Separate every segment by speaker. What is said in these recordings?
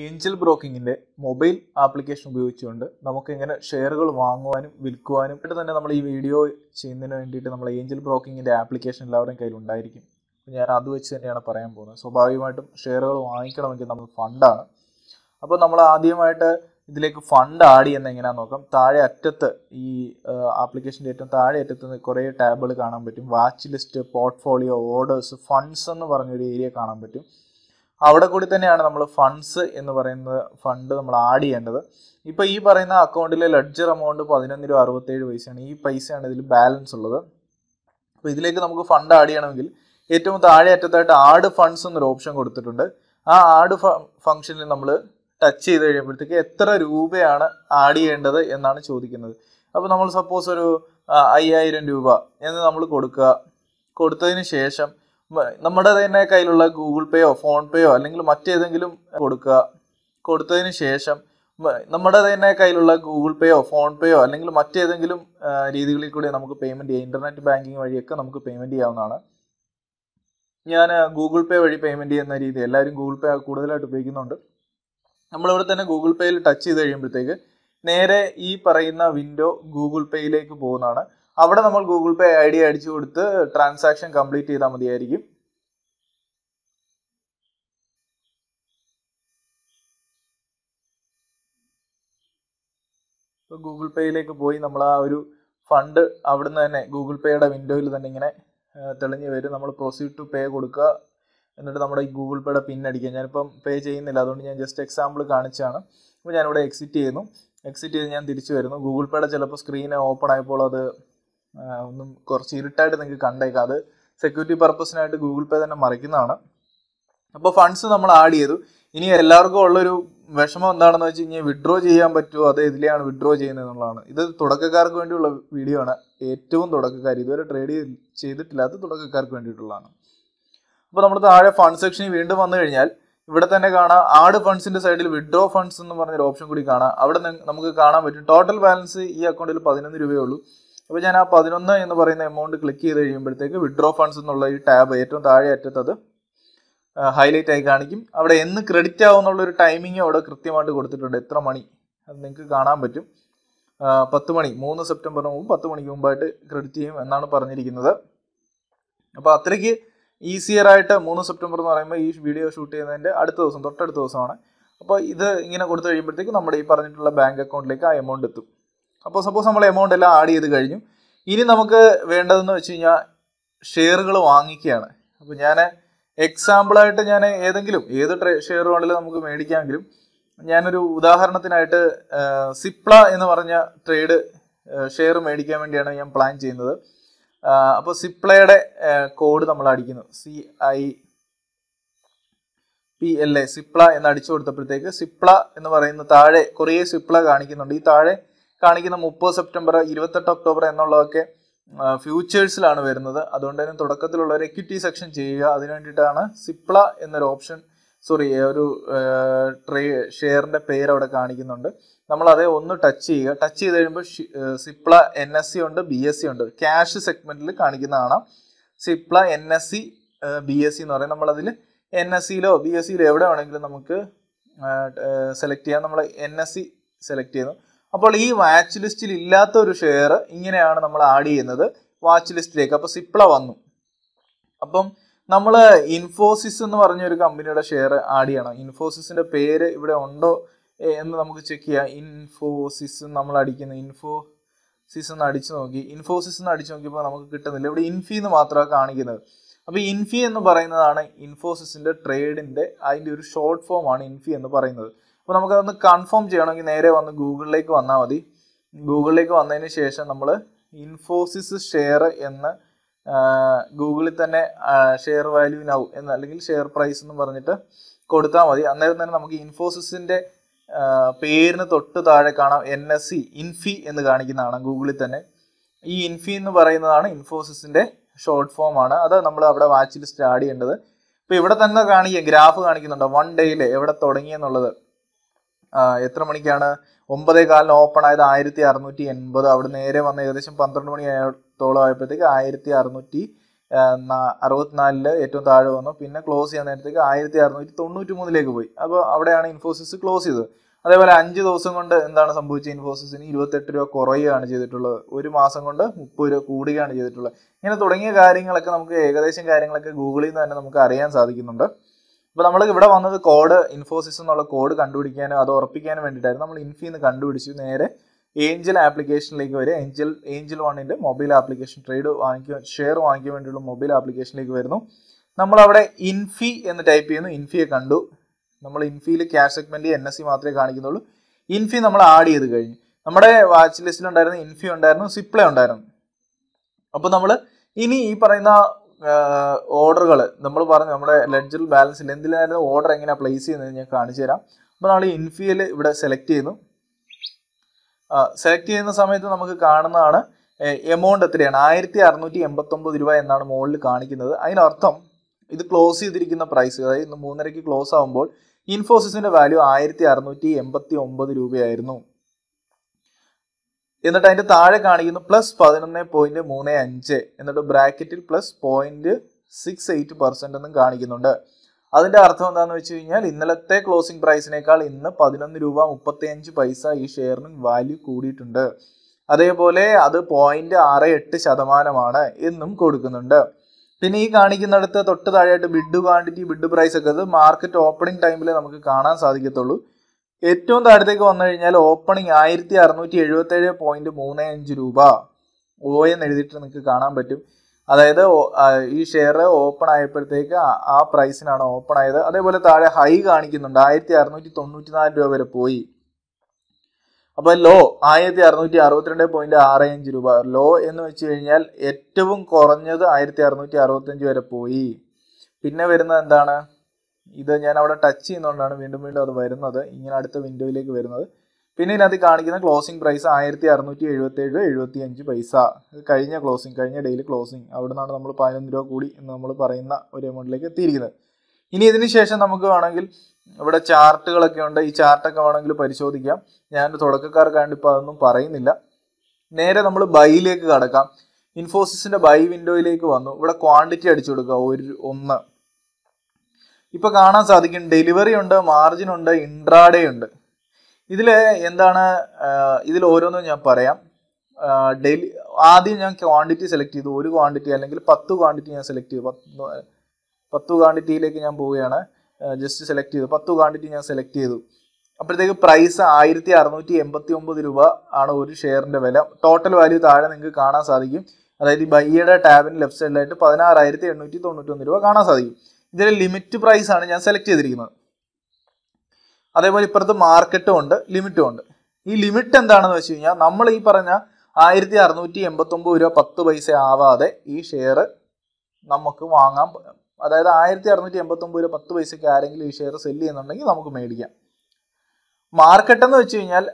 Speaker 1: Angel ബ്രോക്കിങ്ങിൻ്റെ mobile application ഉപയോഗിച്ചുകൊണ്ട് നമുക്ക് എങ്ങനെ ഷെയറുകൾ വാങ്ങുവാനും വിൽക്കുവാനും ഇട്ട് തന്നെ നമ്മൾ ഈ വീഡിയോ ചെയ്യുന്നതിന് വേണ്ടിയിട്ട് നമ്മൾ ഏഞ്ചൽ ബ്രോക്കിങ്ങിൻ്റെ ആപ്ലിക്കേഷൻ എല്ലാവരുടെയും കയ്യിലുണ്ടായിരിക്കും ഞാൻ അത് വെച്ച് തന്നെയാണ് പറയാൻ പോകുന്നത് സ്വാഭാവികമായിട്ടും ഷെയറുകൾ വാങ്ങിക്കണമെങ്കിൽ നമ്മൾ ഫണ്ടാണ് അപ്പോൾ നമ്മൾ ആദ്യമായിട്ട് ഇതിലേക്ക് ഫണ്ട് ആഡ് ചെയ്യുന്ന എങ്ങനെയാന്ന് നോക്കാം താഴെ അറ്റത്ത് ഈ ആപ്ലിക്കേഷൻ്റെ ഏറ്റവും താഴെ അറ്റത്ത് കുറേ ടാബുകൾ കാണാൻ പറ്റും watch list portfolio orders funds എന്ന് പറഞ്ഞൊരു ഏരിയ കാണാൻ പറ്റും അവിടെ കൂടി തന്നെയാണ് നമ്മൾ ഫണ്ട്സ് എന്ന് പറയുന്ന ഫണ്ട് നമ്മൾ ആഡ് ചെയ്യേണ്ടത് ഇപ്പോൾ ഈ പറയുന്ന അക്കൗണ്ടിലെ ലഡ്ജർ എമൗണ്ട് പതിനൊന്ന് രൂപ അറുപത്തേഴ് പൈസയാണ് ഈ പൈസയാണ് ഇതിൽ ബാലൻസ് ഉള്ളത് അപ്പോൾ ഇതിലേക്ക് നമുക്ക് ഫണ്ട് ആഡ് ചെയ്യണമെങ്കിൽ ഏറ്റവും താഴെ അറ്റത്തായിട്ട് ആഡ് ഫണ്ട്സ് എന്നൊരു ഓപ്ഷൻ കൊടുത്തിട്ടുണ്ട് ആ ആഡ് ഫംഗ്ഷനിൽ നമ്മൾ ടച്ച് ചെയ്ത് കഴിയുമ്പോഴത്തേക്ക് എത്ര രൂപയാണ് ആഡ് ചെയ്യേണ്ടത് എന്നാണ് ചോദിക്കുന്നത് അപ്പോൾ നമ്മൾ സപ്പോസ് ഒരു അയ്യായിരം രൂപ എന്ന് നമ്മൾ കൊടുക്കുക കൊടുത്തതിന് ശേഷം നമ്മുടെ തന്നെ കയ്യിലുള്ള ഗൂഗിൾ പേയോ ഫോൺ പേയോ അല്ലെങ്കിൽ മറ്റേതെങ്കിലും കൊടുക്കുക കൊടുത്തതിന് ശേഷം നമ്മുടെ തന്നെ കയ്യിലുള്ള ഗൂഗിൾ പേയോ ഫോൺ പേയോ അല്ലെങ്കിൽ മറ്റേതെങ്കിലും രീതികളിൽ കൂടി നമുക്ക് പേയ്മെന്റ് ചെയ്യാം ഇന്റർനെറ്റ് ബാങ്കിങ് വഴിയൊക്കെ നമുക്ക് പേയ്മെന്റ് ചെയ്യാവുന്നതാണ് ഞാൻ ഗൂഗിൾ പേ വഴി പേയ്മെന്റ് ചെയ്യുന്ന രീതി എല്ലാവരും ഗൂഗിൾ പേ കൂടുതലായിട്ട് ഉപയോഗിക്കുന്നുണ്ട് നമ്മളിവിടെ തന്നെ ഗൂഗിൾ പേയിൽ ടച്ച് ചെയ്ത് കഴിയുമ്പോഴത്തേക്ക് നേരെ ഈ പറയുന്ന വിൻഡോ ഗൂഗിൾ പേയിലേക്ക് പോകുന്നതാണ് അവിടെ നമ്മൾ ഗൂഗിൾ പേ ഐ ഡി അടിച്ചു കൊടുത്ത് ട്രാൻസാക്ഷൻ കംപ്ലീറ്റ് ചെയ്താൽ മതിയായിരിക്കും ഗൂഗിൾ പേയിലേക്ക് പോയി നമ്മൾ ആ ഒരു ഫണ്ട് അവിടുന്ന് തന്നെ ഗൂഗിൾ പേയുടെ വിൻഡോയിൽ തന്നെ ഇങ്ങനെ തെളിഞ്ഞു വരും നമ്മൾ പ്രൊസീഡ് ടു പേ കൊടുക്കുക എന്നിട്ട് നമ്മുടെ ഈ ഗൂഗിൾ പേയുടെ പിൻ അടിക്കുക ഞാനിപ്പം പേ ചെയ്യുന്നില്ല അതുകൊണ്ട് ഞാൻ ജസ്റ്റ് എക്സാമ്പിൾ കാണിച്ചാണ് അപ്പോൾ ഞാനിവിടെ എക്സിറ്റ് ചെയ്യുന്നു എക്സിറ്റ് ചെയ്ത് ഞാൻ തിരിച്ചു വരുന്നു ഗൂഗിൾ പേയുടെ ചിലപ്പോൾ സ്ക്രീൻ ഓപ്പൺ ആയപ്പോൾ അത് ഒന്നും കുറച്ച് ഇരുട്ടായിട്ട് നിങ്ങൾക്ക് കണ്ടേക്കാം അത് സെക്യൂരിറ്റി പർപ്പസിനായിട്ട് ഗൂഗിൾ പേ തന്നെ മറിക്കുന്നതാണ് അപ്പോൾ ഫണ്ട്സ് നമ്മൾ ആഡ് ചെയ്തു ഇനി എല്ലാവർക്കും ഉള്ളൊരു വിഷമം എന്താണെന്ന് വെച്ച് കഴിഞ്ഞാൽ വിഡ്രോ ചെയ്യാൻ പറ്റുമോ അതോ ഇതിലെയാണ് വിഡ്രോ ചെയ്യുന്നത് എന്നുള്ളതാണ് ഇത് തുടക്കക്കാർക്ക് വേണ്ടിയുള്ള വീഡിയോ ആണ് ഏറ്റവും തുടക്കക്കാർ ഇതുവരെ ട്രേഡ് ചെയ്തിട്ടില്ലാത്ത തുടക്കക്കാർക്ക് വേണ്ടിയിട്ടുള്ളതാണ് അപ്പോൾ നമ്മൾ താഴെ ഫണ്ട് സെക്ഷനിൽ വീണ്ടും വന്നു കഴിഞ്ഞാൽ ഇവിടെ തന്നെ കാണാം ആഡ് ഫണ്ട്സിന്റെ സൈഡിൽ വിഡ്രോ ഫണ്ട്സ് എന്ന് പറഞ്ഞൊരു ഓപ്ഷൻ കൂടി കാണാം അവിടെ നമുക്ക് കാണാൻ പറ്റും ടോട്ടൽ ബാലൻസ് ഈ അക്കൗണ്ടിൽ പതിനൊന്ന് രൂപയേ ഉള്ളൂ അപ്പോൾ ഞാൻ ആ പതിനൊന്ന് എന്ന് പറയുന്ന എമൗണ്ട് ക്ലിക്ക് ചെയ്ത് കഴിയുമ്പോഴത്തേക്ക് വിഡ്രോ ഫണ്ട്സ് എന്നുള്ള ഈ ടാബ് ഏറ്റവും താഴെ അറ്റത്തത് ഹൈലൈറ്റ് ആയി കാണിക്കും അവിടെ എന്ന് ക്രെഡിറ്റ് ആവുന്നുള്ള ഒരു ടൈമിംഗ് അവിടെ കൃത്യമായിട്ട് കൊടുത്തിട്ടുണ്ട് എത്ര മണി അത് നിങ്ങൾക്ക് കാണാൻ പറ്റും പത്ത് മണി മൂന്ന് സെപ്റ്റംബറിന് മുമ്പ് പത്ത് മണിക്ക് മുമ്പായിട്ട് ക്രെഡിറ്റ് ചെയ്യും എന്നാണ് പറഞ്ഞിരിക്കുന്നത് അപ്പോൾ അത്രയ്ക്ക് ഈസിയർ ആയിട്ട് മൂന്ന് സെപ്റ്റംബർ എന്ന് പറയുമ്പോൾ ഈ വീഡിയോ ഷൂട്ട് ചെയ്യുന്നതിൻ്റെ അടുത്ത ദിവസം തൊട്ടടുത്ത ദിവസമാണ് അപ്പോൾ ഇത് ഇങ്ങനെ കൊടുത്തു കഴിയുമ്പോഴത്തേക്ക് നമ്മുടെ ഈ പറഞ്ഞിട്ടുള്ള ബാങ്ക് അക്കൗണ്ടിലേക്ക് ആ എമൗണ്ട് എത്തും അപ്പോൾ സപ്പോസ് നമ്മൾ എമൗണ്ട് എല്ലാം ആഡ് ചെയ്ത് കഴിഞ്ഞു ഇനി നമുക്ക് വേണ്ടതെന്ന് വെച്ച് കഴിഞ്ഞാൽ ഷെയറുകൾ വാങ്ങിക്കുകയാണ് അപ്പോൾ ഞാൻ എക്സാമ്പിളായിട്ട് ഞാൻ ഏതെങ്കിലും ഏത് ട്രേ ഷെയർ വേണമെങ്കിലും നമുക്ക് മേടിക്കാമെങ്കിലും ഞാനൊരു ഉദാഹരണത്തിനായിട്ട് സിപ്ല എന്ന് പറഞ്ഞ ട്രേഡ് ഷെയർ മേടിക്കാൻ വേണ്ടിയാണ് ഞാൻ പ്ലാൻ ചെയ്യുന്നത് അപ്പോൾ സിപ്ലയുടെ കോഡ് നമ്മൾ അടിക്കുന്നു C I P L A Cipla എന്ന് അടിച്ചു കൊടുത്തപ്പോഴത്തേക്ക് സിപ്ല എന്ന് പറയുന്ന താഴെ കുറേ സിപ്ല കാണിക്കുന്നുണ്ട് ഈ താഴെ കാണിക്കുന്ന മുപ്പത് സെപ്റ്റംബർ ഇരുപത്തെട്ട് ഒക്ടോബർ എന്നുള്ളതൊക്കെ ഫ്യൂച്ചേഴ്സിലാണ് വരുന്നത് അതുകൊണ്ട് തന്നെ തുടക്കത്തിലുള്ള ഒരു എക്വിറ്റി സെക്ഷൻ ചെയ്യുക അതിന് വേണ്ടിയിട്ടാണ് സിപ്ല എന്നൊരു ഓപ്ഷൻ സോറി ഒരു ട്രേ ഷെയറിൻ്റെ പേര് അവിടെ കാണിക്കുന്നുണ്ട് നമ്മൾ അതേ ഒന്ന് ടച്ച് ചെയ്യുക ടച്ച് ചെയ്ത് കഴിയുമ്പോൾ സിപ്ല എൻ എസ് സി ഉണ്ട് ബി എസ് സി ഉണ്ട് ക്യാഷ് സെഗ്മെന്റിൽ കാണിക്കുന്നതാണ് Cipla N S C B S C എന്ന് പറയും നമ്മളതിൽ എൻ എസ് സിയിലോ e ബി എസ് സിയിലോ e എവിടെ വേണമെങ്കിലും നമുക്ക് സെലക്ട് ചെയ്യാം നമ്മൾ എൻ എസ് സി സെലക്ട് ചെയ്യുന്നു അപ്പോൾ ഈ വാച്ച് ലിസ്റ്റിൽ ഇല്ലാത്ത ഒരു ഷെയർ ഇങ്ങനെയാണ് നമ്മൾ ആഡ് ചെയ്യുന്നത് വാച്ച് ലിസ്റ്റിലേക്ക് അപ്പോൾ സിപ്ല വന്നു അപ്പം നമ്മൾ ഇൻഫോസിസ് എന്ന് പറഞ്ഞ ഒരു കമ്പനിയുടെ ഷെയർ ആഡ് ചെയ്യണം ഇൻഫോസിസിന്റെ പേര് ഇവിടെ ഉണ്ടോ എന്ന് നമുക്ക് ചെക്ക് ചെയ്യാം ഇൻഫോസിസ് നമ്മൾ അടിക്കുന്ന ഇൻഫോസിസ് എന്ന് അടിച്ചു നോക്കി ഇൻഫോസിസ് എന്ന് അടിച്ചു നോക്കിയപ്പോൾ നമുക്ക് കിട്ടുന്നില്ല ഇവിടെ ഇൻഫി എന്ന് മാത്രമാണ് കാണിക്കുന്നത് അപ്പോൾ ഇൻഫി എന്ന് പറയുന്നതാണ് ഇൻഫോസിസിന്റെ ട്രേഡിന്റെ അതിന്റെ ഒരു ഷോർട്ട് ഫോമാണ് ഇൻഫി എന്ന് പറയുന്നത് അപ്പോൾ നമുക്കതൊന്ന് കൺഫേം ചെയ്യണമെങ്കിൽ നേരെ വന്ന് ഗൂഗിളിലേക്ക് വന്നാൽ മതി ഗൂഗിളിലേക്ക് വന്നതിന് ശേഷം നമ്മൾ ഇൻഫോസിസ് ഷെയർ എന്ന് ഗൂഗിളിൽ തന്നെ ഷെയർ വാല്യൂ നൗ എന്ന് അല്ലെങ്കിൽ ഷെയർ പ്രൈസ് എന്ന് പറഞ്ഞിട്ട് കൊടുത്താൽ മതി അന്നേരം തന്നെ നമുക്ക് ഇൻഫോസിസിൻ്റെ പേരിന് തൊട്ട് താഴെ കാണാം എൻ എസ് സി ഇൻഫി എന്ന് കാണിക്കുന്നതാണ് ഗൂഗിളിൽ തന്നെ ഈ ഇൻഫി എന്ന് പറയുന്നതാണ് ഇൻഫോസിസിൻ്റെ ഷോർട്ട് ഫോം ആണ് അത് നമ്മൾ അവിടെ വാച്ച് ലിസ്റ്റ് ആഡ് ചെയ്യേണ്ടത് ഇപ്പോൾ ഇവിടെ തന്നെ കാണിക്കുക ഗ്രാഫ് കാണിക്കുന്നുണ്ടോ വൺ ഡേയിൽ എവിടെ തുടങ്ങിയെന്നുള്ളത് എത്ര മണിക്കാണ് ഒമ്പതേ കാലിന് ഓപ്പൺ ആയത് ആയിരത്തി അറുന്നൂറ്റി എൺപത് അവിടെ നേരെ വന്ന ഏകദേശം പന്ത്രണ്ട് മണിയോളം ആയപ്പോഴത്തേക്ക് ആയിരത്തി അറുന്നൂറ്റി അറുപത്തിനാലില് ഏറ്റവും താഴെ വന്നു പിന്നെ ക്ലോസ് ചെയ്യാൻ നേരത്തേക്ക് ആയിരത്തി അറുന്നൂറ്റി തൊണ്ണൂറ്റി മൂന്നിലേക്ക് പോയി അപ്പോൾ അവിടെയാണ് ഇൻഫോസിസ് ക്ലോസ് ചെയ്തത് അതേപോലെ അഞ്ച് ദിവസം കൊണ്ട് എന്താണ് സംഭവിച്ചത് ഇൻഫോസിസിന് ഇരുപത്തെട്ട് രൂപ കുറയുകയാണ് ചെയ്തിട്ടുള്ളത് ഒരു മാസം കൊണ്ട് മുപ്പത് രൂപ കൂടുകയാണ് ചെയ്തിട്ടുള്ളത് ഇങ്ങനെ തുടങ്ങിയ കാര്യങ്ങളൊക്കെ നമുക്ക് ഏകദേശം കാര്യങ്ങളൊക്കെ ഗൂഗിളിൽ നിന്ന് തന്നെ നമുക്ക് അറിയാൻ സാധിക്കുന്നുണ്ട് ഇപ്പൊ നമ്മൾ ഇവിടെ വന്നത് കോഡ് ഇൻഫോസിസ് എന്നുള്ള കോഡ് കണ്ടുപിടിക്കാനും അത് ഉറപ്പിക്കാനും വേണ്ടിയിട്ടായിരുന്നു നമ്മൾ ഇൻഫിന്ന് കണ്ടുപിടിച്ചു നേരെ ഏഞ്ചൽ ആപ്ലിക്കേഷനിലേക്ക് വരെ ഏഞ്ചൽ ഏഞ്ചൽ വണ്ണിന്റെ മൊബൈൽ ആപ്ലിക്കേഷൻ ട്രേഡ് വാങ്ങിക്കാൻ ഷെയർ വാങ്ങിക്കാൻ വേണ്ടിയുള്ള മൊബൈൽ ആപ്ലിക്കേഷനിലേക്ക് വരുന്നു നമ്മൾ അവിടെ ഇൻഫി എന്ന് ടൈപ്പ് ചെയ്യുന്നു ഇൻഫിയെ കണ്ടു നമ്മൾ ഇൻഫിയിൽ cash segment N S C മാത്രമേ കാണിക്കുന്നുള്ളൂ ഇൻഫി നമ്മൾ ആഡ് ചെയ്ത് കഴിഞ്ഞു നമ്മുടെ വാച്ച് ലിസ്റ്റിൽ ഉണ്ടായിരുന്ന ഇൻഫി ഉണ്ടായിരുന്നു സിപ്ലേ ഉണ്ടായിരുന്നു അപ്പോൾ നമ്മൾ ഇനി ഈ പറയുന്ന ഓർഡറുകൾ നമ്മൾ പറഞ്ഞു നമ്മുടെ ലെഡ്ജർ ബാലൻസിൽ എന്തിലായിരുന്നു ഓർഡർ എങ്ങനെയാണ് പ്ലേസ് ചെയ്യുന്നത് ഞാൻ കാണിച്ചു തരാം അപ്പോൾ നമ്മൾ ഇൻഫിയിൽ ഇവിടെ സെലക്ട് ചെയ്യുന്നു സെലക്ട് ചെയ്യുന്ന സമയത്ത് നമുക്ക് കാണുന്നതാണ് എമൗണ്ട് എത്രയാണ് ആയിരത്തി അറുന്നൂറ്റി എൺപത്തൊമ്പത് രൂപ എന്നാണ് മുകളിൽ കാണിക്കുന്നത് അതിനർത്ഥം ഇത് ക്ലോസ് ചെയ്തിരിക്കുന്ന പ്രൈസ് അതായത് ഇന്ന് മൂന്നരയ്ക്ക് ക്ലോസ് ആകുമ്പോൾ ഇൻഫോസിസിൻ്റെ വാല്യൂ ആയിരത്തി അറുന്നൂറ്റി എൺപത്തി ഒമ്പത് രൂപയായിരുന്നു എന്നിട്ട് അതിന്റെ താഴെ കാണിക്കുന്നു പ്ലസ് പതിനൊന്ന് പോയിന്റ് മൂന്ന് അഞ്ച് എന്നിട്ട് ബ്രാക്കറ്റിൽ plus point six eight percent എന്നും കാണിക്കുന്നുണ്ട് അതിന്റെ അർത്ഥം എന്താണെന്ന് വെച്ച് കഴിഞ്ഞാൽ ഇന്നലത്തെ ക്ലോസിംഗ് പ്രൈസിനേക്കാൾ ഇന്ന് പതിനൊന്ന് രൂപ മുപ്പത്തി അഞ്ച് പൈസ ഈ ഷെയറിന് വാല്യൂ കൂടിയിട്ടുണ്ട് അതേപോലെ അത് പോയിന്റ് ആറ് എട്ട് ശതമാനമാണ് എന്നും കൊടുക്കുന്നുണ്ട് പിന്നെ ഈ കാണിക്കുന്നിടത്ത് തൊട്ട് താഴെയായിട്ട് ബിഡ് ക്വാണ്ടിറ്റി ബിഡ് പ്രൈസ് ഒക്കെ അത് മാർക്കറ്റ് ഓപ്പണിംഗ് ടൈമിൽ നമുക്ക് കാണാൻ സാധിക്കത്തുള്ളൂ ഏറ്റവും താഴത്തേക്ക് വന്നു കഴിഞ്ഞാൽ ഓപ്പണിംഗ് ആയിരത്തി അറുന്നൂറ്റി എഴുപത്തി ഏഴ് പോയിന്റ് മൂന്ന് അഞ്ച് രൂപ ഓ എന്ന് എഴുതിയിട്ട് നിങ്ങൾക്ക് കാണാൻ പറ്റും അതായത് ഈ ഷെയർ ഓപ്പൺ ആയപ്പോഴത്തേക്ക് ആ പ്രൈസിനാണ് ഓപ്പൺ ആയത് അതേപോലെ താഴെ ഹൈ കാണിക്കുന്നുണ്ട് ആയിരത്തി അറുന്നൂറ്റി തൊണ്ണൂറ്റി നാല് രൂപ വരെ പോയി അപ്പോൾ ലോ ആയിരത്തി അറുന്നൂറ്റി അറുപത്തിരണ്ട് പോയിന്റ് ആറ് അഞ്ച് രൂപ ലോ എന്ന് വെച്ച് കഴിഞ്ഞാൽ ഏറ്റവും കുറഞ്ഞത് ആയിരത്തി അറുന്നൂറ്റി അറുപത്തഞ്ച് വരെ പോയി പിന്നെ വരുന്നത് എന്താണ് ഇത് ഞാൻ അവിടെ ടച്ച് ചെയ്യുന്നതുകൊണ്ടാണ് വീണ്ടും വീണ്ടും അത് വരുന്നത് ഇങ്ങനെ അടുത്ത വിൻഡോയിലേക്ക് വരുന്നത് പിന്നെ ഇതിനകത്ത് കാണിക്കുന്ന ക്ലോസിംഗ് പ്രൈസ് ആയിരത്തി അറുന്നൂറ്റി എഴുപത്തേഴ് എഴുപത്തി അഞ്ച് പൈസ കഴിഞ്ഞ ക്ലോസിംഗ് കഴിഞ്ഞ ഡെയിലി ക്ലോസിംഗ് അവിടെ നിന്നാണ് നമ്മൾ പതിനൊന്ന് രൂപ കൂടി എന്ന് നമ്മൾ പറയുന്ന ഒരു എമൗണ്ടിലേക്ക് എത്തിയിരിക്കുന്നത് ഇനി ഇതിന് ശേഷം നമുക്ക് വേണമെങ്കിൽ ഇവിടെ ചാർട്ടുകളൊക്കെ ഉണ്ട് ഈ ചാർട്ടൊക്കെ വേണമെങ്കിൽ പരിശോധിക്കാം ഞാൻ തുടക്കക്കാർക്കാണ്ട് ഇപ്പോൾ അതൊന്നും പറയുന്നില്ല നേരെ നമ്മൾ ബൈയിലേക്ക് കടക്കാം ഇൻഫോസിസിൻ്റെ ബൈ വിൻഡോയിലേക്ക് വന്നു ഇവിടെ ക്വാണ്ടിറ്റി അടിച്ചു കൊടുക്കുക ഒരു ഒന്ന് ഇപ്പോൾ കാണാൻ സാധിക്കും ഡെലിവറി ഉണ്ട് മാർജിൻ ഉണ്ട് ഇൻട്രാഡേ ഉണ്ട് ഇതിൽ എന്താണ് ഇതിൽ ഓരോന്നും ഞാൻ പറയാം ഡെയിലി ആദ്യം ഞാൻ ക്വാണ്ടിറ്റി സെലക്ട് ചെയ്തു ഒരു ക്വാണ്ടിറ്റി അല്ലെങ്കിൽ പത്ത് ക്വാണ്ടിറ്റി ഞാൻ സെലക്ട് ചെയ്തു പത്ത് പത്ത് ക്വാണ്ടിറ്റിയിലേക്ക് ഞാൻ പോവുകയാണ് ജസ്റ്റ് സെലക്ട് ചെയ്തു പത്ത് ക്വാണ്ടിറ്റി ഞാൻ സെലക്ട് ചെയ്തു അപ്പോഴത്തേക്ക് പ്രൈസ് ആയിരത്തി അറുന്നൂറ്റി എൺപത്തി ഒമ്പത് രൂപ ആണ് ഒരു ഷെയറിൻ്റെ വില ടോട്ടൽ വാല്യൂ താഴെ നിങ്ങൾക്ക് കാണാൻ സാധിക്കും അതായത് ബൈയുടെ ടാബിന് ലെഫ്റ്റ് സൈഡിലായിട്ട് പതിനാറായിരത്തി എണ്ണൂറ്റി തൊണ്ണൂറ്റൊന്ന് രൂപ കാണാൻ സാധിക്കും ഇതിലെ ലിമിറ്റ് പ്രൈസ് ആണ് ഞാൻ സെലക്ട് ചെയ്തിരിക്കുന്നത് അതേപോലെ ഇപ്പുറത്ത് മാർക്കറ്റും ഉണ്ട് ലിമിറ്റും ഉണ്ട് ഈ ലിമിറ്റ് എന്താണെന്ന് വെച്ച് കഴിഞ്ഞാൽ നമ്മൾ ഈ പറഞ്ഞ ആയിരത്തി അറുന്നൂറ്റി എൺപത്തൊമ്പത് രൂപ പത്ത് പൈസ ആവാതെ ഈ ഷെയർ നമുക്ക് വാങ്ങാൻ അതായത് ആയിരത്തി അറുന്നൂറ്റി എൺപത്തൊമ്പത് രൂപ പത്ത് പൈസയ്ക്ക് ആരെങ്കിലും ഈ ഷെയർ സെല്ല് ചെയ്യുന്നുണ്ടെങ്കിൽ നമുക്ക് മേടിക്കാം മാർക്കറ്റ് എന്ന് വെച്ച് കഴിഞ്ഞാൽ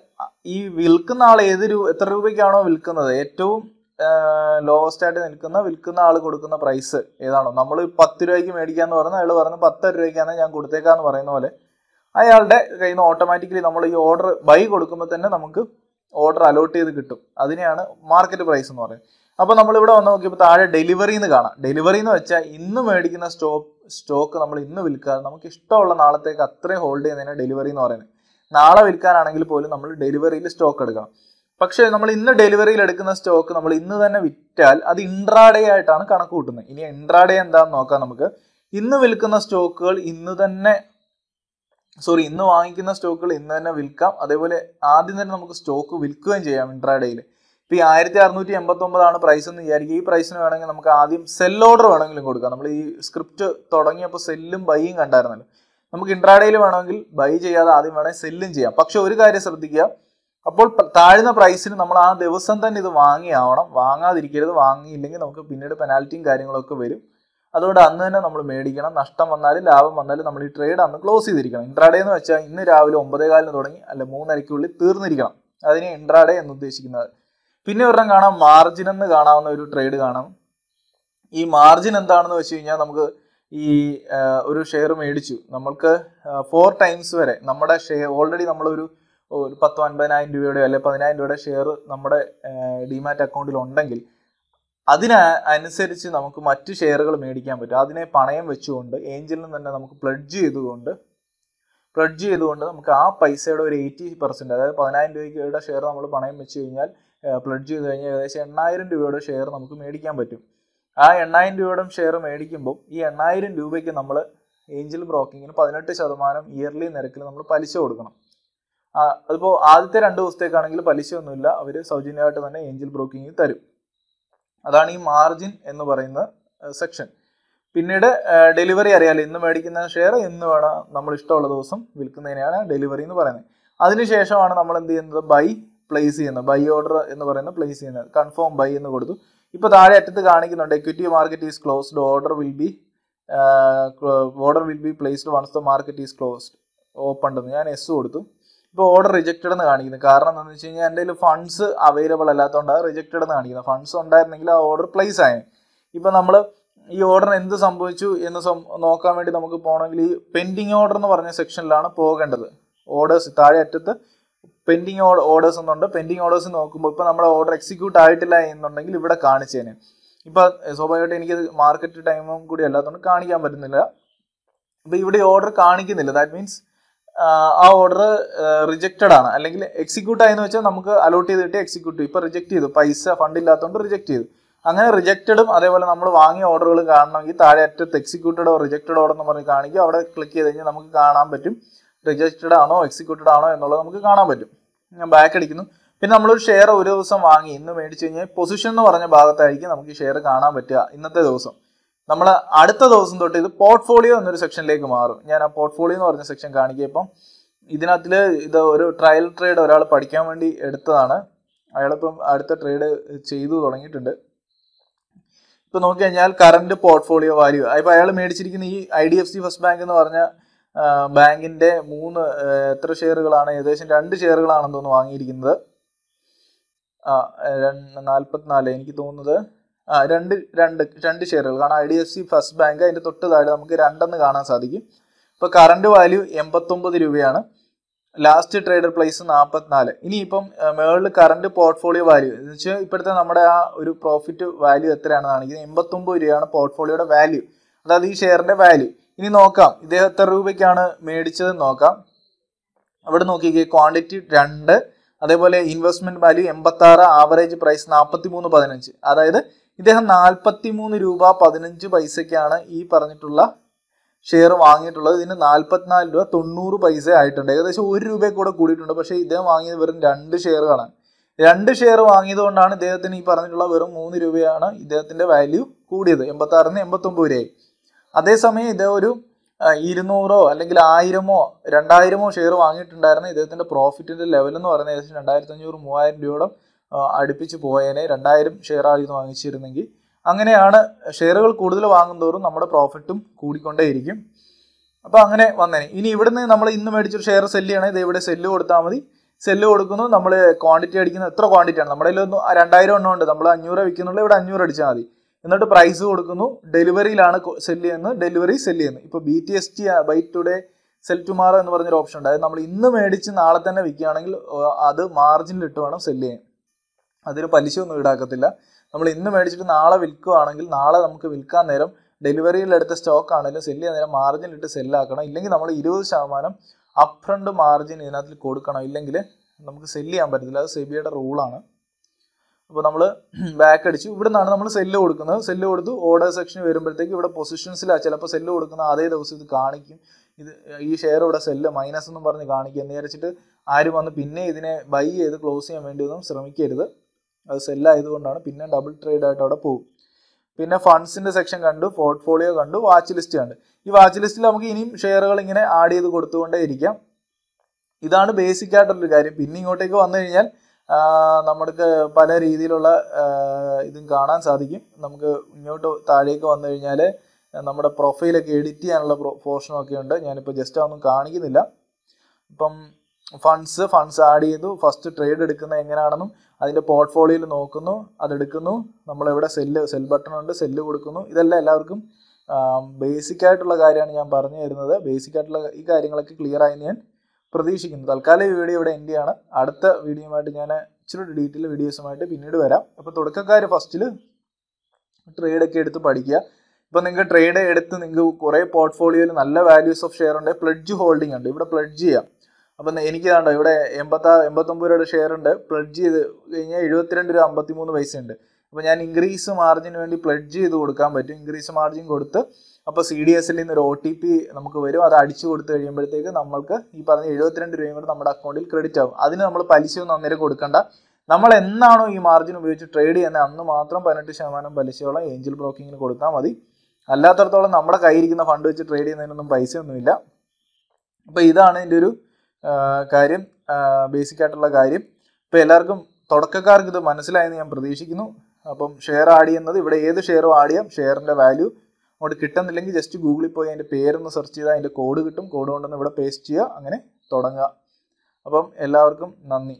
Speaker 1: ഈ വിൽക്കുന്ന ആൾ ഏത് രൂപ എത്ര രൂപയ്ക്കാണോ വിൽക്കുന്നത് ഏറ്റവും ലോവസ്റ്റ് ആയിട്ട് നിൽക്കുന്ന വിൽക്കുന്ന ആൾ കൊടുക്കുന്ന പ്രൈസ് ഏതാണോ നമ്മൾ പത്ത് രൂപയ്ക്ക് മേടിക്കാന്ന് പറഞ്ഞാൽ അയാൾ പറഞ്ഞു പത്തര രൂപയ്ക്കാണ് ഞാൻ കൊടുത്തേക്കാന്ന് പറയുന്ന പോലെ അയാളുടെ കയ്യിൽ നിന്ന് ഓട്ടോമാറ്റിക്കലി നമ്മൾ ഈ ഓർഡർ ബൈ കൊടുക്കുമ്പോൾ തന്നെ നമുക്ക് ഓർഡർ അലോട്ട് ചെയ്ത് കിട്ടും അതിനെയാണ് മാർക്കറ്റ് പ്രൈസ് എന്ന് പറയുന്നത് അപ്പോൾ നമ്മളിവിടെ വന്ന് നോക്കിയപ്പോൾ താഴെ ഡെലിവറി എന്ന് കാണാം ഡെലിവറി എന്ന് വെച്ചാൽ ഇന്ന് മേടിക്കുന്ന സ്റ്റോക്ക് സ്റ്റോക്ക് നമ്മൾ ഇന്ന് വിൽക്കാതെ നമുക്ക് ഇഷ്ടമുള്ള നാളത്തേക്ക് അത്രയും ഹോൾഡ് ചെയ്യുന്നതിനാണ് ഡെലിവറി എന്ന് പറയുന്നത് നാളെ വിൽക്കാനാണെങ്കിൽ പോലും നമ്മൾ ഡെലിവറിയിൽ സ്റ്റോക്ക് എടുക്കണം പക്ഷേ നമ്മൾ ഇന്ന് ഡെലിവറിയിൽ എടുക്കുന്ന സ്റ്റോക്ക് നമ്മൾ ഇന്ന് തന്നെ വിറ്റാൽ അത് ഇൻട്രാഡേ ആയിട്ടാണ് കണക്ക് കൂട്ടുന്നത് ഇനി ഇൻട്രാഡേ എന്താണെന്ന് നോക്കാം നമുക്ക് ഇന്ന് വിൽക്കുന്ന സ്റ്റോക്കുകൾ ഇന്ന് തന്നെ സോറി ഇന്ന് വാങ്ങിക്കുന്ന സ്റ്റോക്കുകൾ ഇന്ന് തന്നെ വിൽക്കാം അതേപോലെ ആദ്യം തന്നെ നമുക്ക് സ്റ്റോക്ക് വിൽക്കുകയും ചെയ്യാം ഇൻട്രാഡേയിൽ ഇപ്പം ഈ ആയിരത്തി അറുന്നൂറ്റി എൺപത്തി ഒമ്പതാണ് പ്രൈസ് എന്ന് വിചാരിക്കുക ഈ പ്രൈസിന് വേണമെങ്കിൽ നമുക്ക് ആദ്യം സെൽ ഓർഡർ വേണമെങ്കിലും കൊടുക്കാം നമ്മൾ ഈ സ്ക്രിപ്റ്റ് തുടങ്ങിയപ്പോൾ സെല്ലും ബൈയും കണ്ടായിരുന്നല്ലോ നമുക്ക് ഇൻട്രാഡേയിൽ വേണമെങ്കിൽ ബൈ ചെയ്യാതെ ആദ്യം വേണമെങ്കിൽ സെല്ലും ചെയ്യാം പക്ഷെ ഒരു കാര്യം ശ്രദ്ധിക്കുക അപ്പോൾ താഴ്ന്ന പ്രൈസിന് നമ്മൾ ആ ദിവസം തന്നെ ഇത് വാങ്ങിയാവണം വാങ്ങാതിരിക്കരുത് വാങ്ങിയില്ലെങ്കിൽ നമുക്ക് പിന്നീട് പെനാൽറ്റിയും കാര്യങ്ങളൊക്കെ വരും അതുകൊണ്ട് അന്ന് തന്നെ നമ്മൾ മേടിക്കണം നഷ്ടം വന്നാലും ലാഭം വന്നാലും നമ്മൾ ഈ ട്രേഡ് അന്ന് ക്ലോസ് ചെയ്തിരിക്കണം ഇൻട്രാഡേ എന്ന് വെച്ചാൽ ഇന്ന് രാവിലെ കാലിന് തുടങ്ങി അല്ല മൂന്നരയ്ക്കുള്ളിൽ തീർന്നിരിക്കണം അതിനെ ഇൻട്രാഡേ എന്ന് ഉദ്ദേശിക്കുന്നത് പിന്നെ ഒരെണ്ണം കാണാം മാർജിൻ എന്ന് കാണാവുന്ന ഒരു ട്രേഡ് കാണാം ഈ മാർജിൻ എന്താണെന്ന് വെച്ച് കഴിഞ്ഞാൽ നമുക്ക് ഈ ഒരു ഷെയർ മേടിച്ചു നമ്മൾക്ക് ഫോർ ടൈംസ് വരെ നമ്മുടെ ഷെയർ ഓൾറെഡി നമ്മളൊരു ഒരു പത്തോ അൻപതിനായിരം രൂപയുടെ അല്ലെ പതിനായിരം രൂപയുടെ ഷെയർ നമ്മുടെ ഡിമാറ്റ് അക്കൗണ്ടിൽ ഉണ്ടെങ്കിൽ അതിന് അനുസരിച്ച് നമുക്ക് മറ്റ് ഷെയറുകൾ മേടിക്കാൻ പറ്റും അതിനെ പണയം വെച്ചുകൊണ്ട് ഏഞ്ചലിൽ നിന്ന് തന്നെ നമുക്ക് പ്ലഡ്ജ് ചെയ്തുകൊണ്ട് പ്ലഡ്ജ് ചെയ്തുകൊണ്ട് നമുക്ക് ആ പൈസയുടെ ഒരു എയ്റ്റി പെർസെൻറ്റ് അതായത് പതിനായിരം രൂപയുടെ ഷെയർ നമ്മൾ പണയം വെച്ച് കഴിഞ്ഞാൽ പ്ലഡ്ജ് ചെയ്ത് കഴിഞ്ഞാൽ ഏകദേശം എണ്ണായിരം രൂപയുടെ ഷെയർ നമുക്ക് മേടിക്കാൻ പറ്റും ആ എണ്ണായിരം രൂപയുടെ ഷെയർ മേടിക്കുമ്പോൾ ഈ എണ്ണായിരം രൂപയ്ക്ക് നമ്മൾ ഏഞ്ചൽ ബ്രോക്കിങ്ങിന് പതിനെട്ട് ശതമാനം ഇയർലി നിരക്കിൽ നമ്മൾ പലിശ കൊടുക്കണം അതിപ്പോൾ ആദ്യത്തെ രണ്ട് ദിവസത്തേക്കാണെങ്കിൽ പലിശയൊന്നുമില്ല അവർ സൗജന്യമായിട്ട് തന്നെ ഏഞ്ചൽ ബ്രോക്കിംഗ് തരും അതാണ് ഈ മാർജിൻ എന്ന് പറയുന്ന സെക്ഷൻ പിന്നീട് ഡെലിവറി അറിയാലോ ഇന്ന് മേടിക്കുന്ന ഷെയർ ഇന്ന് വേണം നമ്മൾ ഇഷ്ടമുള്ള ദിവസം വിൽക്കുന്നതിനെയാണ് ഡെലിവറി എന്ന് പറയുന്നത് അതിനുശേഷമാണ് നമ്മൾ എന്ത് ചെയ്യുന്നത് ബൈ പ്ലേസ് ചെയ്യുന്നത് ബൈ ഓർഡർ എന്ന് പറയുന്ന പ്ലേസ് ചെയ്യുന്നത് കൺഫേം ബൈ എന്ന് കൊടുത്തു ഇപ്പോൾ താഴെ അറ്റത്ത് കാണിക്കുന്നുണ്ട് equity market is closed order will be order will be placed once the market is closed open ഞാൻ എസ് കൊടുത്തു ഇപ്പോൾ ഓർഡർ റിജക്റ്റഡ് എന്ന് കാണിക്കുന്നത് കാരണം എന്താണെന്ന് വെച്ച് കഴിഞ്ഞാൽ എൻ്റെ കയ്യിൽ ഫണ്ട്സ് അവൈലബിൾ അല്ലാത്തതുകൊണ്ട് റിജക്റ്റഡ് എന്ന് കാണിക്കുന്നത് ഫണ്ട്സ് ഉണ്ടായിരുന്നെങ്കിൽ ആ ഓർഡർ പ്ലേസ് ആയേ ഇപ്പം നമ്മൾ ഈ ഓർഡർ എന്ത് സംഭവിച്ചു എന്ന് നോക്കാൻ വേണ്ടി നമുക്ക് പോകണമെങ്കിൽ ഈ പെൻഡിങ് ഓർഡർ എന്ന് പറഞ്ഞ സെക്ഷനിലാണ് പോകേണ്ടത് ഓർഡേഴ്സ് താഴെ അറ്റത്ത് പെൻഡിങ് ഓർഡേഴ്സ് എന്നുണ്ട് പെൻഡിങ് ഓർഡേഴ്സ് നോക്കുമ്പോൾ ഇപ്പോൾ നമ്മുടെ ഓർഡർ എക്സിക്യൂട്ട് ആയിട്ടില്ല എന്നുണ്ടെങ്കിൽ ഇവിടെ കാണിച്ചേനെ ഇപ്പം സ്വാഭാവികമായിട്ട് എനിക്ക് മാർക്കറ്റ് ടൈമും കൂടി അല്ലാത്തതുകൊണ്ട് കാണിക്കാൻ പറ്റുന്നില്ല അപ്പോൾ ഇവിടെ ഓർഡർ കാണിക്കുന്നില്ല ദാറ്റ് മീൻസ് ആ ഓർഡർ റിജക്റ്റഡ് ആണ് അല്ലെങ്കിൽ എക്സിക്യൂട്ട് ആയെന്ന് വെച്ചാൽ നമുക്ക് അലോട്ട് ചെയ്ത് കിട്ടി എക്സിക്യൂട്ട് ഇപ്പൊ റിജക്ട് ചെയ്തു പൈസ ഫണ്ട് ഇല്ലാത്തതുകൊണ്ട് റിജക്ട് ചെയ്തു അങ്ങനെ റിജക്റ്റഡും അതേപോലെ നമ്മൾ വാങ്ങിയ ഓർഡറുകൾ കാണണമെങ്കിൽ താഴെ അറ്റത്ത് എക്സിക്യൂട്ടഡോ റിജക്റ്റഡോ എന്ന് പറഞ്ഞ് കാണിക്കും അവിടെ ക്ലിക്ക് ചെയ്ത് കഴിഞ്ഞാൽ നമുക്ക് കാണാൻ പറ്റും റിജക്റ്റഡ് ആണോ എക്സിക്യൂട്ടഡ് ആണോ എന്നുള്ളത് നമുക്ക് കാണാൻ പറ്റും ഞാൻ ബാക്ക് അടിക്കുന്നു പിന്നെ നമ്മളൊരു ഷെയർ ഒരു ദിവസം വാങ്ങി ഇന്ന് മേടിച്ചു കഴിഞ്ഞാൽ പൊസിഷൻ എന്ന് പറഞ്ഞ ഭാഗത്തായിരിക്കും നമുക്ക് ഷെയർ കാണാൻ പറ്റുക ഇന്നത്തെ ദിവസം നമ്മൾ അടുത്ത ദിവസം തൊട്ട് ഇത് പോർട്ട്ഫോളിയോ എന്നൊരു സെക്ഷനിലേക്ക് മാറും ഞാൻ ആ പോർട്ട്ഫോളിയോ എന്ന് പറഞ്ഞ സെക്ഷൻ കാണിക്കുമ്പം ഇതിനകത്തിൽ ഇത് ഒരു ട്രയൽ ട്രേഡ് ഒരാൾ പഠിക്കാൻ വേണ്ടി എടുത്തതാണ് അയാളിപ്പം അടുത്ത ട്രേഡ് ചെയ്തു തുടങ്ങിയിട്ടുണ്ട് ഇപ്പം കഴിഞ്ഞാൽ കറണ്ട് പോർട്ട്ഫോളിയോ വാല്യൂ ഇപ്പം അയാൾ മേടിച്ചിരിക്കുന്ന ഈ I D F C first bank എന്ന് പറഞ്ഞ ബാങ്കിൻ്റെ മൂന്ന് എത്ര ഷെയറുകളാണ് ഏകദേശം രണ്ട് ഷെയറുകളാണെന്ന് തോന്നുന്നു വാങ്ങിയിരിക്കുന്നത് ആ നാൽപ്പത്തിനാല് എനിക്ക് തോന്നുന്നത് രണ്ട് രണ്ട് രണ്ട് ഷെയറുകൾ കാരണം I D F C first bank അതിൻ്റെ തൊട്ട് താഴെ നമുക്ക് രണ്ടെന്ന് കാണാൻ സാധിക്കും ഇപ്പോൾ കറണ്ട് വാല്യൂ എൺപത്തൊമ്പത് രൂപയാണ് ലാസ്റ്റ് ട്രേഡർ പ്ലേസ് നാൽപ്പത്തിനാല് ഇനിയിപ്പം മേളിൽ കറണ്ട് പോർട്ട്ഫോളിയോ വാല്യൂ എന്ന് വെച്ചാൽ ഇപ്പോഴത്തെ നമ്മുടെ ആ ഒരു പ്രോഫിറ്റ് വാല്യൂ എത്രയാണെന്നാണെങ്കിൽ എൺപത്തൊമ്പത് രൂപയാണ് പോർട്ട്ഫോളിയോയുടെ വാല്യൂ അതായത് ഈ ഷെയറിൻ്റെ വാല്യൂ ഇനി നോക്കാം ഇദ്ദേഹം എത്ര രൂപയ്ക്കാണ് മേടിച്ചതെന്ന് നോക്കാം അവിടെ നോക്കിക്കേ ക്വാണ്ടിറ്റി രണ്ട് അതേപോലെ ഇൻവെസ്റ്റ്മെന്റ് വാല്യൂ എൺപത്താറ് ആവറേജ് പ്രൈസ് നാൽപ്പത്തി മൂന്ന് പതിനഞ്ച് അതായത് ഇദ്ദേഹം നാൽപ്പത്തി മൂന്ന് രൂപ പതിനഞ്ച് പൈസയ്ക്കാണ് ഈ പറഞ്ഞിട്ടുള്ള ഷെയർ വാങ്ങിയിട്ടുള്ളത് ഇതിന് നാൽപ്പത്തിനാല് രൂപ തൊണ്ണൂറ് പൈസ ആയിട്ടുണ്ട് ഏകദേശം ഒരു രൂപയെ കൂടെ കൂടിയിട്ടുണ്ട് പക്ഷേ ഇദ്ദേഹം വാങ്ങിയത് വെറും രണ്ട് ഷെയറുകളാണ് രണ്ട് ഷെയർ വാങ്ങിയത് കൊണ്ടാണ് ഇദ്ദേഹത്തിന് ഈ പറഞ്ഞിട്ടുള്ള വെറും മൂന്ന് രൂപയാണ് ഇദ്ദേഹത്തിൻ്റെ വാല്യൂ കൂടിയത് എൺപത്തി ആറിന് നിന്ന് എൺപത്തൊമ്പത് രൂപയായി അതേസമയം ഇദ്ദേഹം ഒരു ഇരുന്നൂറോ അല്ലെങ്കിൽ ആയിരമോ രണ്ടായിരമോ ഷെയർ വാങ്ങിയിട്ടുണ്ടായിരുന്ന ഇദ്ദേഹത്തിൻ്റെ പ്രോഫിറ്റിന്റെ ലെവൽ എന്ന് പറയുന്നത് ഏകദേശം രണ്ടായിരത്തി അഞ്ഞൂറ് മൂവായിരം രൂപയോളം അടുപ്പിച്ച് പോയേനെ രണ്ടായിരം ഷെയർ ആയിരുന്നു വാങ്ങിച്ചിരുന്നെങ്കിൽ അങ്ങനെയാണ് ഷെയറുകൾ കൂടുതൽ വാങ്ങുന്നതോറും നമ്മുടെ പ്രോഫിറ്റും കൂടിക്കൊണ്ടേയിരിക്കും അപ്പോൾ അങ്ങനെ വന്നേനെ ഇനി ഇവിടുന്ന് നമ്മൾ ഇന്ന് മേടിച്ചൊരു ഷെയർ സെല്ല് ചെയ്യണേ ഇത് ഇവിടെ സെല്ല് കൊടുത്താൽ മതി സെല്ല് കൊടുക്കുന്നു നമ്മൾ ക്വാണ്ടിറ്റി അടിക്കുന്ന എത്ര ക്വാണ്ടിറ്റിയാണ് നമ്മുടെ ഒന്ന് രണ്ടായിരം എണ്ണം ഉണ്ട് നമ്മൾ അഞ്ഞൂറ് വിൽക്കുന്നുള്ളൂ ഇവിടെ അഞ്ഞൂറ് അടിച്ചാൽ മതി എന്നിട്ട് പ്രൈസ് കൊടുക്കുന്നു ഡെലിവറിയിലാണ് സെല്ല് ചെയ്യുന്നത് ഡെലിവറി സെല്ല് ചെയ്യുന്നത് ഇപ്പോൾ B T S T buy today sell to tomorrow എന്ന് പറഞ്ഞൊരു ഓപ്ഷൻ ഉണ്ട് അതായത് നമ്മൾ ഇന്ന് മേടിച്ച് നാളെ തന്നെ വിൽക്കുകയാണെങ്കിൽ അത് മാർജിനിൽ ഇട്ട് വേണം സെല്ല് ചെയ്യാൻ അതിന് ഒന്നും ഈടാക്കത്തില്ല നമ്മൾ ഇന്ന് മേടിച്ചിട്ട് നാളെ വിൽക്കുകയാണെങ്കിൽ നാളെ നമുക്ക് വിൽക്കാൻ നേരം ഡെലിവറിയിലെടുത്ത സ്റ്റോക്ക് ആണെങ്കിലും സെല്ല് ചെയ്യാൻ നേരം മാർജിൻ ഇട്ട് സെല്ലാക്കണം ഇല്ലെങ്കിൽ നമ്മൾ ഇരുപത് ശതമാനം അപ്രണ്ട് മാർജിൻ ഇതിനകത്ത് കൊടുക്കണം ഇല്ലെങ്കിൽ നമുക്ക് സെല്ല് ചെയ്യാൻ പറ്റത്തില്ല അത് സെബിയുടെ റൂളാണ് അപ്പോൾ നമ്മൾ ബാക്ക് അടിച്ചു ഇവിടെ നിന്നാണ് നമ്മൾ സെല്ല് കൊടുക്കുന്നത് സെല്ല് കൊടുത്ത് ഓർഡർ സെക്ഷൻ വരുമ്പോഴത്തേക്ക് ഇവിടെ പൊസിഷൻസിലാണ് ചിലപ്പോൾ സെല്ല് കൊടുക്കുന്ന അതേ ദിവസം ഇത് കാണിക്കും ഇത് ഈ ഷെയർ ഇവിടെ സെല്ല് മൈനസ് എന്നും പറഞ്ഞ് കാണിക്കുക എന്ന് വിചാരിച്ചിട്ട് ആരും വന്ന് പിന്നെ ഇതിനെ ബൈ ചെയ്ത് ക്ലോസ് ചെയ്യാൻ വേണ്ടി ഒന്നും ശ്രമിക്കരുത് അത് സെല്ലായതുകൊണ്ടാണ് പിന്നെ ഡബിൾ ട്രേഡ് ആയിട്ട് അവിടെ പോകും പിന്നെ ഫണ്ട്സിന്റെ സെക്ഷൻ കണ്ടു പോർട്ട്ഫോളിയോ കണ്ടു വാച്ച് ലിസ്റ്റ് കണ്ടു ഈ വാച്ച് ലിസ്റ്റിൽ നമുക്ക് ഇനിയും ഷെയറുകൾ ഇങ്ങനെ ആഡ് ചെയ്ത് കൊടുത്തുകൊണ്ടേ ഇരിക്കാം ഇതാണ് ബേസിക് ആയിട്ടുള്ളൊരു കാര്യം പിന്നെ ഇങ്ങോട്ടേക്ക് വന്നു കഴിഞ്ഞാൽ നമുക്ക് പല രീതിയിലുള്ള ഇതും കാണാൻ സാധിക്കും നമുക്ക് ഇങ്ങോട്ട് താഴേക്ക് വന്നു കഴിഞ്ഞാൽ നമ്മുടെ പ്രൊഫൈലൊക്കെ എഡിറ്റ് ചെയ്യാനുള്ള പോർഷനൊക്കെ ഉണ്ട് ഞാനിപ്പോൾ ജസ്റ്റ് അതൊന്നും കാണിക്കുന്നില്ല ഇപ്പം ഫണ്ട്സ് ഫണ്ട്സ് ആഡ് ചെയ്തു ഫസ്റ്റ് ട്രേഡ് എടുക്കുന്ന എങ്ങനെയാണെന്നും അതിൻ്റെ പോർട്ട്ഫോളിയോയിൽ നോക്കുന്നു അതെടുക്കുന്നു നമ്മളിവിടെ സെല്ല് സെൽ ബട്ടൺ ഉണ്ട് സെല്ല് കൊടുക്കുന്നു ഇതെല്ലാം എല്ലാവർക്കും ബേസിക് ആയിട്ടുള്ള കാര്യമാണ് ഞാൻ പറഞ്ഞു തരുന്നത് ബേസിക് ആയിട്ടുള്ള ഈ കാര്യങ്ങളൊക്കെ ക്ലിയർ ആയെന്ന് ഞാൻ പ്രതീക്ഷിക്കുന്നു തൽക്കാലം ഈ വീഡിയോ ഇവിടെ എൻഡ് ചെയ്യാണ് അടുത്ത വീഡിയോയുമായിട്ട് ഞാൻ ഇച്ചിരി ഡീറ്റെയിൽ വീഡിയോസുമായിട്ട് പിന്നീട് വരാം അപ്പോൾ തുടക്കക്കാർ ഫസ്റ്റിൽ ട്രേഡൊക്കെ എടുത്ത് പഠിക്കുക ഇപ്പോൾ നിങ്ങൾക്ക് ട്രേഡ് എടുത്ത് നിങ്ങൾക്ക് കുറേ പോർട്ട്ഫോളിയോയിൽ നല്ല വാല്യൂസ് ഓഫ് ഷെയർ ഉണ്ട് പ്ലഡ്ജ് ഹോൾഡിംഗ് ഉണ്ട് ഇവിടെ പ്ലഡ്ജ് ചെയ്യാം അപ്പം എനിക്ക് കണ്ടോ ഇവിടെ എൺപത്താ എൺപത്തൊമ്പത് രൂപയുടെ ഷെയർ ഉണ്ട് പ്ലഡ്ജ് ചെയ്ത് കഴിഞ്ഞാൽ എഴുപത്തിരണ്ട് രൂപ അമ്പത്തിമൂന്ന് പൈസ ഉണ്ട് അപ്പോൾ ഞാൻ ഇൻക്രീസ് മാർജിന് വേണ്ടി പ്ലഡ്ജ് ചെയ്ത് കൊടുക്കാൻ പറ്റും ഇൻക്രീസ് മാർജിൻ കൊടുത്ത് അപ്പോൾ സി ഡി എസിൽ നിന്ന് ഒരു ഒ ടി പി നമുക്ക് വരും അത് അടിച്ചു കൊടുത്തു കഴിയുമ്പോഴത്തേക്ക് നമ്മൾക്ക് ഈ പറഞ്ഞ എഴുപത്തിരണ്ട് രൂപയും കൂടെ നമ്മുടെ അക്കൗണ്ടിൽ ക്രെഡിറ്റ് ആവും അതിന് നമ്മൾ പലിശ ഒന്നും അന്നേരം കൊടുക്കണ്ട നമ്മൾ എന്നാണോ ഈ മാർജിൻ ഉപയോഗിച്ച് ട്രേഡ് ചെയ്യുന്നത് അന്ന് മാത്രം പതിനെട്ട് ശതമാനം പലിശയോളം ഏഞ്ചൽ ബ്രോക്കിങ്ങിന് കൊടുത്താൽ മതി അല്ലാത്തടത്തോളം നമ്മുടെ കയ്യിരിക്കുന്ന ഫണ്ട് വെച്ച് ട്രേഡ് ചെയ്യുന്നതിനൊന്നും പൈസയൊന്നുമില്ല അപ്പോൾ ഇതാണ് ഇതിൻ്റെ ഒരു കാര്യം ബേസിക് ആയിട്ടുള്ള കാര്യം ഇപ്പോൾ എല്ലാവർക്കും തുടക്കക്കാർക്ക് ഇത് മനസ്സിലായെന്ന് ഞാൻ പ്രതീക്ഷിക്കുന്നു അപ്പം ഷെയർ ആഡ് ചെയ്യുന്നത് ഇവിടെ ഏത് ഷെയറും ആഡ് ചെയ്യാം ഷെയറിൻ്റെ വാല്യൂ അങ്ങോട്ട് കിട്ടുന്നില്ലെങ്കിൽ ജസ്റ്റ് ഗൂഗിളിൽ പോയി അതിൻ്റെ പേരൊന്ന് സെർച്ച് ചെയ്താൽ അതിൻ്റെ കോഡ് കിട്ടും കോഡ് കൊണ്ടൊന്ന് ഇവിടെ പേസ്റ്റ് ചെയ്യുക അങ്ങനെ തുടങ്ങുക അപ്പം എല്ലാവർക്കും നന്ദി